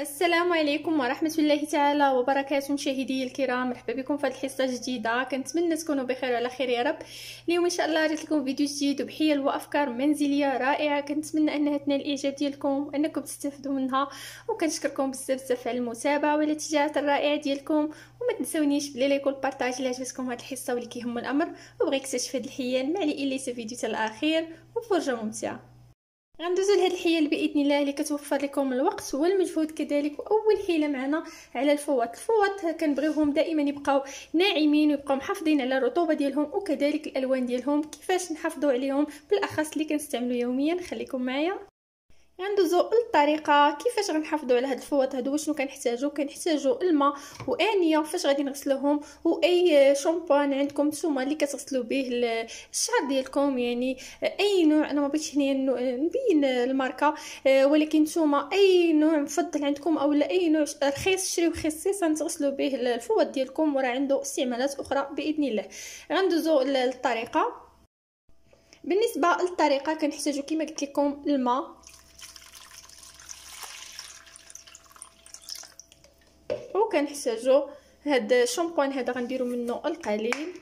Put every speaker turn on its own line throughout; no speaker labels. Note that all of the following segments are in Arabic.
السلام عليكم ورحمة الله تعالى وبركاته مشاهدي الكرام مرحبا بكم في هذه الحصة الجديدة كنتمنى تكونوا بخير وعلى خير يا رب اليوم ان شاء الله ريت لكم فيديو جديد وبحيل وافكار منزلية رائعة كنتمنى انها تنال الاعجاب ديالكم انكم تستفدوا منها وكنشكركم بزاف بزاف على المتابعة والاتجاهات الرائعة ديالكم وما تنساونيش بلي لايك والبارطاج الا عجبتكم هذه الحصة واللي كيهم الامر وبغيك يكتشف هذا الحيل ما عليه الا فيديو تاع الاخير وفرجة ممتعة غندوزو لهاد الحيل باذن الله اللي كتوفر لكم الوقت والمجهود كذلك واول حيله معنا على الفوط الفوط كنبغيوهم دائما يبقاو ناعمين ويبقاو محافظين على الرطوبه ديالهم وكذلك الالوان ديالهم كيفاش نحافظوا عليهم بالاخص اللي كنستعملو يوميا خليكم معايا غندوزو للطريقه كيفاش غنحافظوا على هاد الفوط هادو شنو كنحتاجو كنحتاجو الماء وانيه فاش غادي نغسلوهم واي شامبوان عندكم نتوما اللي كتغسلوا به الشعر ديالكم يعني اي نوع انا ما بغيتش هنا نبين الماركه آه، ولكن نتوما اي نوع مفضل عندكم اولا اي نوع رخيص شريو خصيصا تغسلوا به الفوط ديالكم وراه عنده استعمالات اخرى باذن الله غندوزو للطريقه بالنسبه للطريقه كنحتاجو كما قلت لكم الماء وكنحتاجو هاد الشامبوان هذا غنديرو منه القليل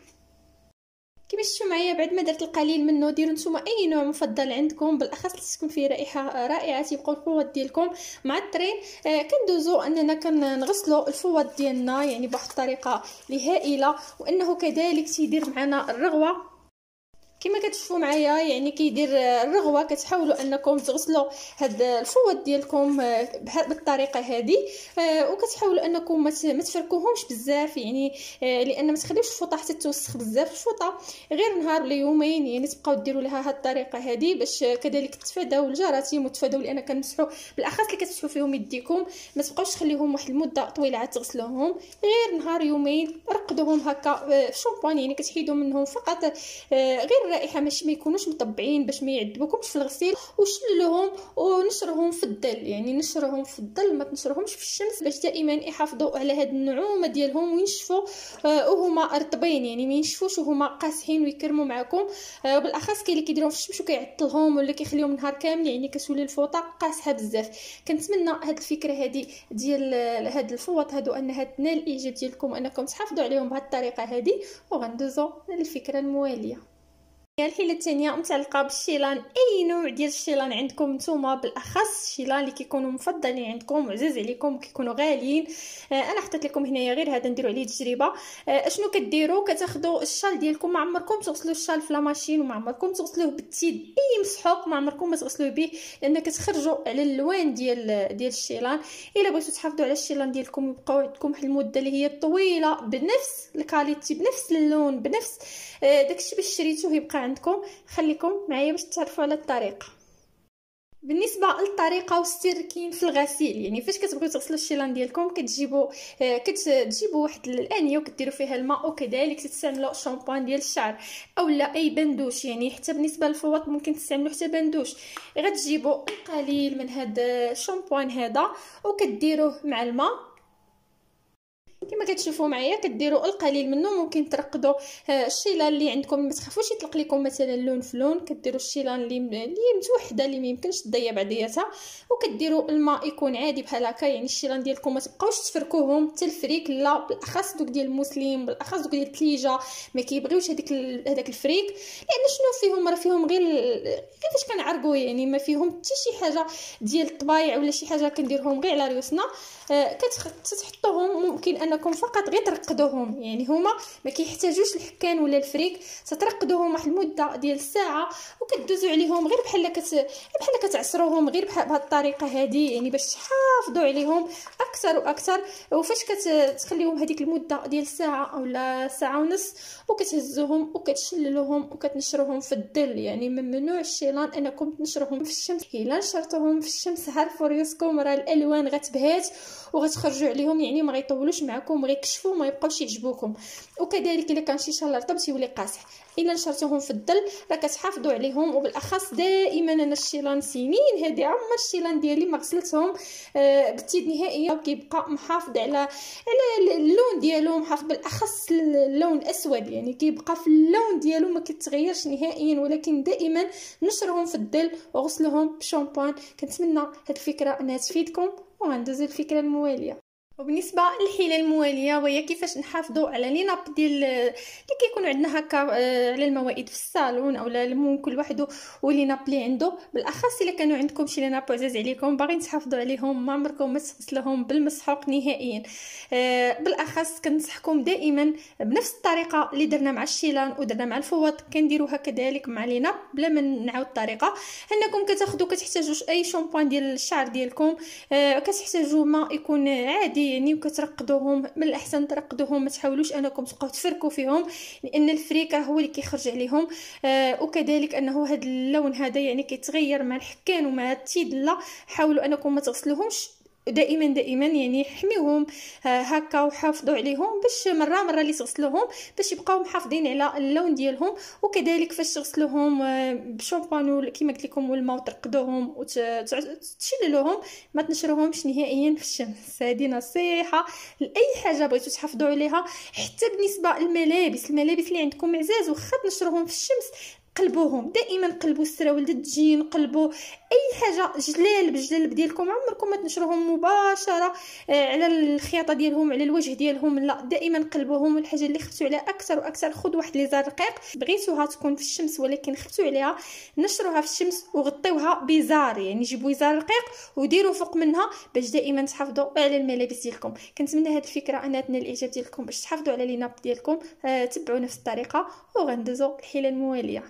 كما شفتوا معايا بعد ما درت القليل منه ديروا نتوما اي نوع مفضل عندكم بالاخص اللي تكون فيه رائحه رائعه تيبقاو الفوط ديالكم معطرين آه كندوزو اننا كنغسلو الفوط ديالنا يعني بواحد الطريقه اللي هائله وانه كذلك تيدير معنا الرغوه كما كتشوفوا معايا يعني كيدير الرغوه كتحاولوا انكم تغسلوا هاد الفوط ديالكم آه، بالطريقه هذه آه، وكتحاولوا انكم ما تفركوهمش بزاف يعني آه، لان ما تخليوش الفوطه حتى توسخ بزاف الفوطه غير نهار ولا يومين يعني تبقاو ديروا لها هاد الطريقه هذه باش كذلك تتفاداو الجراثيم وتفاداو لان كنمسحوا بالاخص اللي كتمسحوا فيهم يديكم ما تبقاوش تخليهم واحد المده طويله عاد تغسلوهم غير نهار يومين رقدوهم هكا في شامبوان يعني كتحيدوا منهم فقط غير الرائحه ماشي ما يكونوش مطبعين باش ما يعذبوكمش في الغسيل وشللهم ونشرهم في الظل يعني نشرهم في الظل ما تنشرهمش في الشمس باش دائما يحافظوا على هاد النعومه ديالهم وينشفوا آه، وهما رطبين يعني ما ينشفوش وهما قاسحين ويكرموا معكم وبالاخص آه، بالاخص كاين اللي كيديرهم في الشمس وكيعطلهم ولا كيخليهم نهار كامل يعني كتولي الفوطه قاسحه بزاف كنتمنى هاد الفكره هادي ديال آه، هاد الفوط هادو انها تنال الاعجاب ديالكم انكم تحافظوا عليهم بهاد الطريقه هادي وغندوزو للفكره المواليه هي الحيله الثانيه متعلقه بالشيلان اي نوع ديال الشيلان عندكم نتوما بالاخص الشيلان اللي كيكونوا مفضلين عندكم وعزاز عليكم كيكونوا غاليين آه انا حطيت لكم هنايا غير هذا نديروا عليه تجربه آه كديرو كديروا كتاخذوا الشال ديالكم ما عمركم تغسلوا الشال في لا ماشين وما عمركم تغسلوه بالتيد باي مسحوق ما عمركم ما تغسلوه به لان كتخرجوا على اللوان ديال ديال الشيلان الا بغيتوا تحافظوا على الشيلان ديالكم يبقاو عندكم واحد المده اللي هي طويله بنفس الكاليتي بنفس اللون بنفس آه داكشي باش شريتوه يبقى عندكم خليكم معايا باش تعرفوا على الطريقه بالنسبه للطريقه والسر كاين في الغسيل يعني فاش كتبغيو تغسلوا الشيلان ديالكم كتجيبوا آه، كتجيبوا واحد الانيه وكديروا فيها الماء وكذلك تستعملوا شامبوان ديال الشعر اولا اي بندوش يعني حتى بالنسبه للفوط ممكن تستعملوا حتى بندوش غتجيبوا القليل من هذا الشامبوان آه، هذا وكديروه مع الماء كما كتشوفوا معايا كديروا القليل منه ممكن ترقدوا آه، الشيلان اللي عندكم ما تخافوش يطلق لكم مثلا لون في لون كديروا الشيلان اللي اللي متوحده اللي ما يمكنش تضيع بعضياتها وكديروا الماء يكون عادي بحال هكا يعني الشيلان ديالكم ما تبقاوش تفركوهم حتى الفريك لا بالاخص دوك ديال المسلم بالاخص دوك ديال الثليجه ما كيبغيوش هذيك هذاك الفريك لان شنو فيهم راه فيهم غير كيفاش كنعرقوا يعني ما فيهم حتى شي حاجه ديال الطبايع ولا شي حاجه كنديرهم غير على ريوسنا آه، كتحطوهم ممكن انه انكم فقط غير ترقدوهم يعني هما ما كيحتاجوش الحكان ولا الفريك تترقدوهم واحد المده ديال الساعه وكدوزوا عليهم غير بحال كت... بحال كتعصروهم غير بهذه الطريقه هذه يعني باش تحافظوا عليهم اكثر واكثر وفاش كتخليهم هذيك المده ديال الساعه ولا ساعه ونص وكتهزوهم وكتشللوهم وكتنشروهم في الظل يعني ممنوع الشيلان انكم تنشروهم في الشمس الا نشرتوهم في الشمس عرفوا ريوسكم راه الالوان غتبهات وغتخرجوا عليهم يعني ما غيطولوش معكم معكم غير كشفوا ما يبقاوش يعجبوكم وكذلك الا كان شي شلر طبش يولي قاصح الا نشرتوهم في الظل راه كتحافظوا عليهم وبالاخص دائما انا الشيلان سنين هادي عمر الشيلان ديالي ما غسلتهم آه بالتيد نهائيا وكيبقى محافظ على على اللون ديالو محافظ بالاخص اللون الاسود يعني كيبقى في اللون ديالو ما كيتغيرش نهائيا ولكن دائما نشرهم في الظل وغسلهم بشامبوان كنتمنى هاد الفكره انها تفيدكم وغندوز الفكره المواليه وبالنسبه للحيله المواليه وهي كيفاش نحافظوا على لي ناب ديال اللي كيكونوا عندنا هكا آه، على الموائد في الصالون اولا كل واحد ولي ناب اللي عنده بالاخص الا كانوا عندكم شي لي ناب عزاز عليكم باغيين تحافظوا عليهم ما عمركم ما تغسلوهم بالمسحوق نهائيا آه، بالاخص كنصحكم دائما بنفس الطريقه اللي درنا مع الشيلان ودرنا مع الفوط كنديروها كذلك مع لي ناب بلا ما نعاود الطريقه انكم كتاخذوا كتحتاجوا اي شامبوان ديال الشعر ديالكم آه، كتحتاجوا ما يكون عادي يعني وكترقدوهم من الاحسن ترقدوهم ما تحاولوش انكم تبقاو تفركوا فيهم لان الفريكه هو اللي كيخرج عليهم آه وكذلك انه هذا اللون هذا يعني كيتغير مع الحكان ومع التيدله حاولوا انكم ما تغسلوهمش دائما دائما يعني حميوهم آه، هكا وحافظوا عليهم باش مره مره اللي تغسلوهم باش يبقاو محافظين على اللون ديالهم وكذلك فاش تغسلوهم آه، بشامبانو كيما قلت لكم والماء وترقدوهم وتشللوهم ما تنشروهمش نهائيا في الشمس هذه نصيحه لاي حاجه بغيتو تحافظوا عليها حتى بالنسبه للملابس الملابس اللي عندكم عزاز وخا تنشروهم في الشمس قلبوهم دائما قلبوا السراول الجين قلبوا اي حاجه جلال بجلال ديالكم عمركم ما تنشروهم مباشره آه، على الخياطه ديالهم على الوجه ديالهم لا دائما قلبوهم الحاجه اللي خفتوا عليها اكثر واكثر خذوا واحد ليزار رقيق بغيتوها تكون في الشمس ولكن خفتوا عليها نشروها في الشمس وغطيوها بزار يعني جيبوا ليزار رقيق وديروا فوق منها باش دائما تحافظوا على الملابس ديالكم كنتمنى هذه الفكره انها تنال الاعجاب ديالكم باش تحافظوا على ليناب ديالكم آه، تبعوا نفس الطريقه وغندوزو الحيله المواليه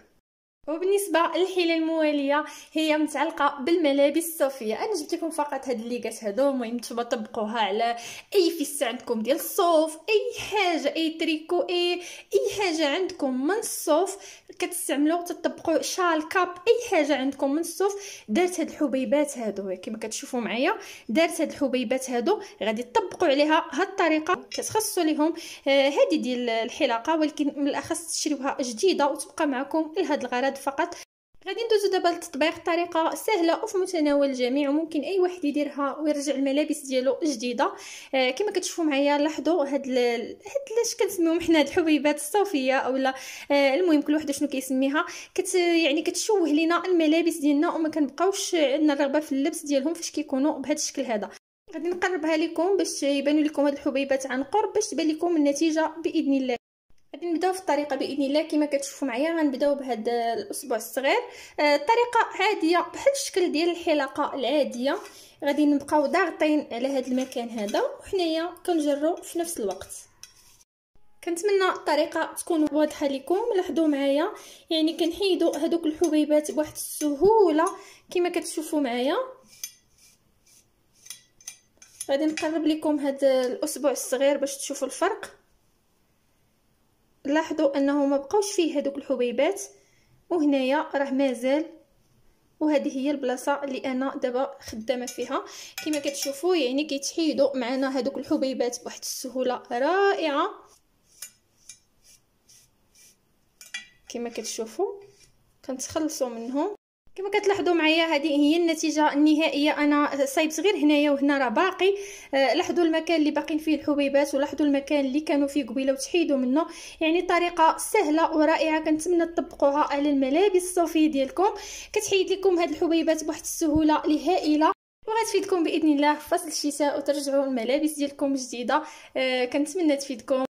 وبالنسبه للحيله المواليه هي متعلقه بالملابس الصوفيه انا جبت لكم فقط هاد الليغات هادو المهم نتوما طبقوها على اي فيس عندكم ديال الصوف اي حاجه اي تريكو اي اي حاجه عندكم من الصوف كتستعملوا تطبقوا شال كاب اي حاجه عندكم من الصوف دارت هاد الحبيبات هادو كما كتشوفوا معايا دارت هاد الحبيبات هادو غادي تطبقوا عليها هاد الطريقه كتخصصوا ليهم آه، هادي ديال الحلاقه ولكن من الاخص تشريوها جديده وتبقى معكم لهاد الغرض البيض فقط غادي ندوزو دابا للتطبيق طريقه سهله وفي متناول الجميع وممكن اي واحد يديرها ويرجع الملابس ديالو جديده آه كما كتشوفوا معايا لاحظوا هاد ال... هاد لاش كنسميوهم حنا هاد الحبيبات الصوفيه اولا آه المهم كل وحده شنو كيسميها كت يعني كتشوه لينا الملابس ديالنا وما كنبقاوش عندنا الرغبه في اللبس ديالهم فاش كيكونوا بهذا الشكل هذا غادي نقربها لكم باش يبانوا لكم هاد الحبيبات عن قرب باش تبان لكم النتيجه باذن الله غادي نبداو في الطريقه باذن الله كما كتشوفوا معايا غنبداو بهذا الاصبع الصغير الطريقه آه، عاديه بحال الشكل ديال الحلاقه العاديه غادي نبقاو ضاغطين على هذا المكان هذا وحنايا كنجرو في نفس الوقت كنتمنى الطريقه تكون واضحه لكم لاحظوا معايا يعني كنحيدوا هذوك الحبيبات بواحد السهوله كما كتشوفوا معايا غادي نقرب لكم هذا الاصبع الصغير باش تشوفوا الفرق لاحظوا انه ما بقاوش فيه هذوك الحبيبات وهنايا راه مازال وهذه هي البلاصه اللي انا دابا خدامه فيها كما كتشوفوا يعني كيتحيدوا معنا هذوك الحبيبات بواحد السهوله رائعه كما كتشوفوا كنتخلصوا منهم كما كتلاحظوا معايا هذه هي النتيجه النهائيه انا صايبت غير هنايا وهنا راه باقي آه، لاحظوا المكان اللي باقين فيه الحبيبات ولاحظوا المكان اللي كانوا فيه قبيله وتحيدوا منه يعني طريقه سهله ورائعه كنتمنى تطبقوها على الملابس الصوفيه ديالكم كتحيد لكم هاد الحبيبات بواحد السهوله الهائله وغتفيدكم باذن الله في فصل الشتاء وترجعوا الملابس ديالكم جديده آه كنتمنى تفيدكم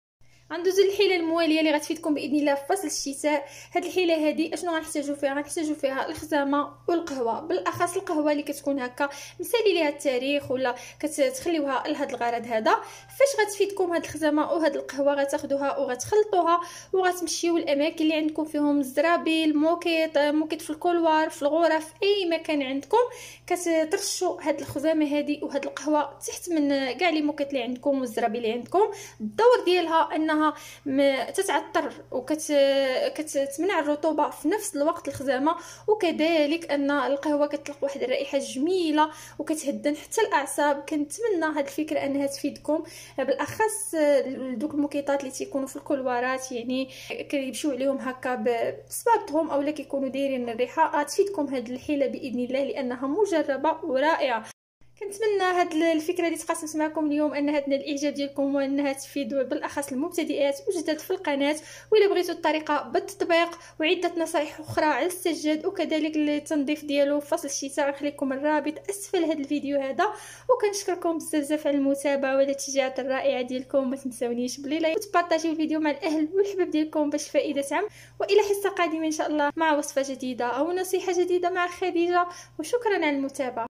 غندوز للحيله المواليه اللي غتفيدكم باذن الله في فصل الشتاء هاد الحيله هادي اشنو غنحتاجو فيها غنحتاجو فيها الخزامه والقهوه بالاخص القهوه اللي كتكون هكا مسالي ليها التاريخ ولا كتخليوها لهاد الغرض هذا فاش غتفيدكم هاد الخزامه وهاد القهوه غتاخدوها وغتخلطوها وغتمشيو الاماكن اللي عندكم فيهم الزرابيل موكيت موكيت في الكولوار في الغرف اي مكان عندكم كترشوا هاد الخزامه هادي وهاد القهوه تحت من كاع لي موكيت اللي عندكم والزرابيل اللي عندكم الدور ديالها انها انها تتعطر وكتمنع الرطوبه في نفس الوقت الخزامه وكذلك ان القهوه كتطلق واحد الرائحه جميله وكتهدن حتى الاعصاب كنتمنى هاد الفكره انها تفيدكم بالاخص دوك الموكيطات اللي تيكونوا في الكولوارات يعني كيمشيو عليهم هكا بصبابتهم اولا كيكونوا دايرين الريحه تفيدكم هاد الحيله باذن الله لانها مجربه ورائعه كنتمنى هاد الفكره اللي تقاسمت معكم اليوم انها تنال الاعجاب ديالكم وانها تفيد بالاخص المبتدئات وجدد في القناه والا بغيتوا الطريقه بالتطبيق وعده نصائح اخرى على السجاد وكذلك التنظيف ديالو في فصل الشتاء لكم الرابط اسفل هاد الفيديو هذا وكنشكركم بزاف بزاف على المتابعه والاتجاهات الرائعه ديالكم ما تنساونيش بلي لايك وتبارطاجيو الفيديو مع الاهل والحباب ديالكم باش فائده تعم والى حصه قادمه ان شاء الله مع وصفه جديده او نصيحه جديده مع خديجه وشكرا على المتابعه